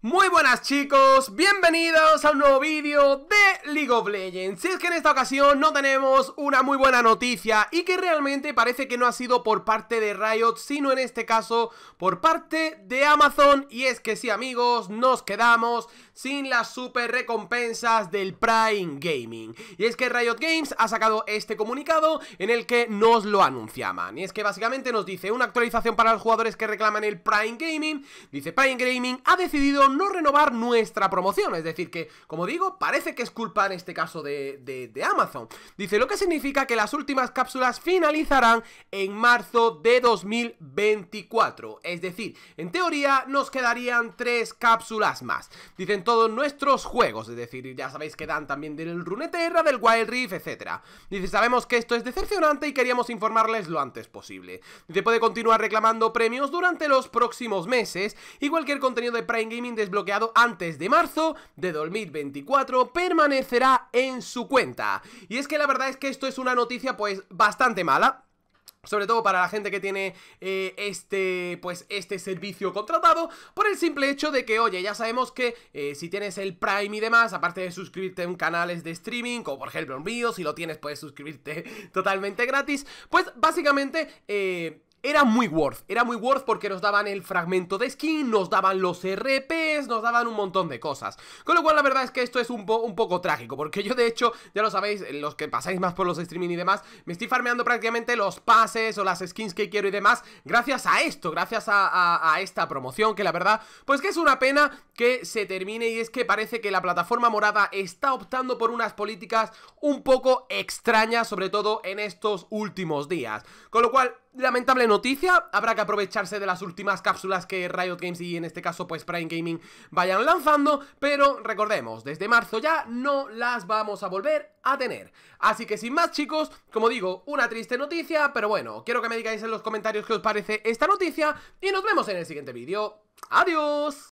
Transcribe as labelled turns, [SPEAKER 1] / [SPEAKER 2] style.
[SPEAKER 1] Muy buenas chicos, bienvenidos a un nuevo vídeo de League of Legends Si es que en esta ocasión no tenemos una muy buena noticia y que realmente parece que no ha sido por parte de Riot Sino en este caso por parte de Amazon Y es que sí amigos, nos quedamos sin las super recompensas del Prime Gaming Y es que Riot Games ha sacado este comunicado en el que nos lo anunciaban Y es que básicamente nos dice una actualización para los jugadores que reclaman el Prime Gaming Dice Prime Gaming ha decidido no renovar nuestra promoción. Es decir, que, como digo, parece que es culpa en este caso de, Amazon. Dice, lo que significa que las últimas cápsulas finalizarán en marzo de 2024. Es decir, en teoría nos quedarían tres cápsulas más. Dicen todos nuestros juegos, es decir, ya sabéis que dan también del Runeterra, del Wild Rift, etc. Dice, sabemos que esto es decepcionante y queríamos informarles lo antes posible. Dice, puede continuar reclamando premios durante los próximos meses y cualquier contenido de Prime Gaming desbloqueado antes de marzo de 2024 permanecerá en su cuenta. Y es que la verdad es que esto es una noticia pues bastante mala, sobre todo para la gente que tiene eh, este, pues, este servicio contratado, por el simple hecho de que, oye, ya sabemos que eh, si tienes el Prime y demás, aparte de suscribirte en canales de streaming, como por ejemplo el mío, si lo tienes puedes suscribirte totalmente gratis, pues básicamente... Eh, era muy worth, era muy worth porque nos daban el fragmento de skin, nos daban los RPs, nos daban un montón de cosas. Con lo cual la verdad es que esto es un, poco trágico, porque yo de hecho, ya lo sabéis, los que pasáis más por los streaming y demás, me estoy farmeando prácticamente los pases o las skins que quiero y demás, gracias a esto, gracias a, a esta promoción, que la verdad, pues que es una pena que se termine y es que parece que la plataforma morada está optando por unas políticas un poco extrañas, sobre todo en estos últimos días. Con lo cual, lamentable no noticia, habrá que aprovecharse de las últimas cápsulas que Riot Games y en este caso pues Prime Gaming vayan lanzando, pero recordemos, desde marzo ya no las vamos a volver a tener. Así que sin más chicos, como digo, una triste noticia, pero bueno, quiero que me digáis en los comentarios qué os parece esta noticia y nos vemos en el siguiente vídeo. ¡Adiós!